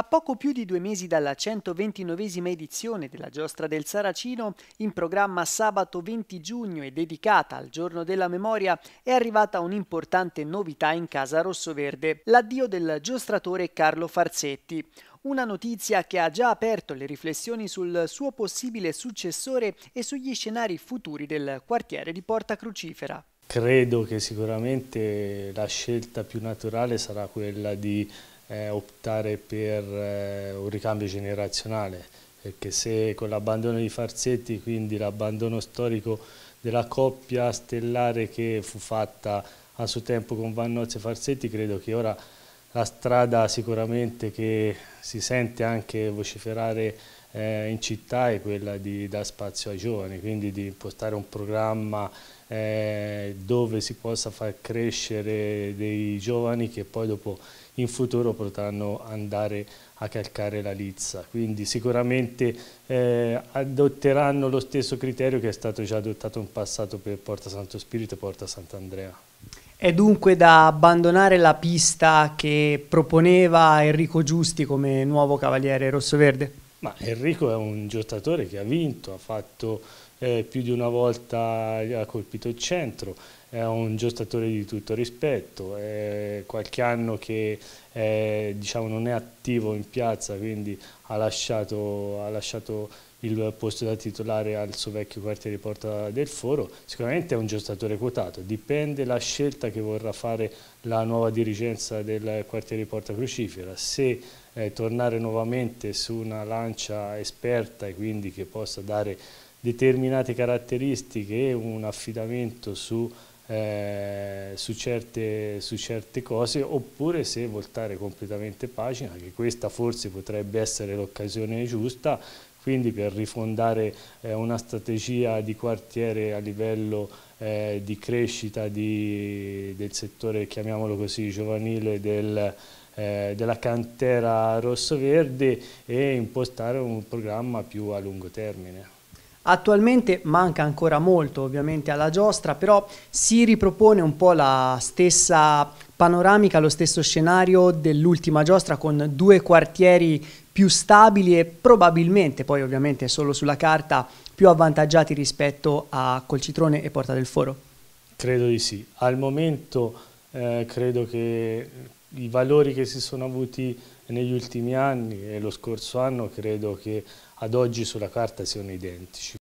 A poco più di due mesi dalla 129esima edizione della Giostra del Saracino, in programma sabato 20 giugno e dedicata al Giorno della Memoria, è arrivata un'importante novità in casa rossoverde, l'addio del giostratore Carlo Farsetti, una notizia che ha già aperto le riflessioni sul suo possibile successore e sugli scenari futuri del quartiere di Porta Crucifera. Credo che sicuramente la scelta più naturale sarà quella di eh, optare per eh, un ricambio generazionale, perché se con l'abbandono di Farsetti, quindi l'abbandono storico della coppia stellare che fu fatta a suo tempo con Vannozzi e Farsetti, credo che ora la strada sicuramente che si sente anche vociferare eh, in città è quella di dare spazio ai giovani, quindi di impostare un programma eh, dove si possa far crescere dei giovani che poi dopo in futuro potranno andare a calcare la lizza. Quindi sicuramente eh, adotteranno lo stesso criterio che è stato già adottato in passato per Porta Santo Spirito e Porta Sant'Andrea. È dunque da abbandonare la pista che proponeva Enrico Giusti come nuovo cavaliere rossoverde? verde ma Enrico è un giocatore che ha vinto, ha fatto eh, più di una volta ha colpito il centro, è un giostatore di tutto rispetto, è qualche anno che è, diciamo, non è attivo in piazza, quindi ha lasciato, ha lasciato il posto da titolare al suo vecchio quartiere di Porta del Foro, sicuramente è un giostatore quotato, dipende la scelta che vorrà fare la nuova dirigenza del quartiere di Porta Crucifera, se eh, tornare nuovamente su una lancia esperta e quindi che possa dare determinate caratteristiche e un affidamento su, eh, su, certe, su certe cose oppure se voltare completamente pagina, che questa forse potrebbe essere l'occasione giusta quindi per rifondare eh, una strategia di quartiere a livello eh, di crescita di, del settore, chiamiamolo così, giovanile del, eh, della cantera rosso-verde e impostare un programma più a lungo termine. Attualmente manca ancora molto ovviamente alla giostra, però si ripropone un po' la stessa panoramica, lo stesso scenario dell'ultima giostra con due quartieri più stabili e probabilmente, poi ovviamente solo sulla carta, più avvantaggiati rispetto a Colcitrone e Porta del Foro. Credo di sì. Al momento eh, credo che i valori che si sono avuti negli ultimi anni e lo scorso anno credo che ad oggi sulla carta siano identici.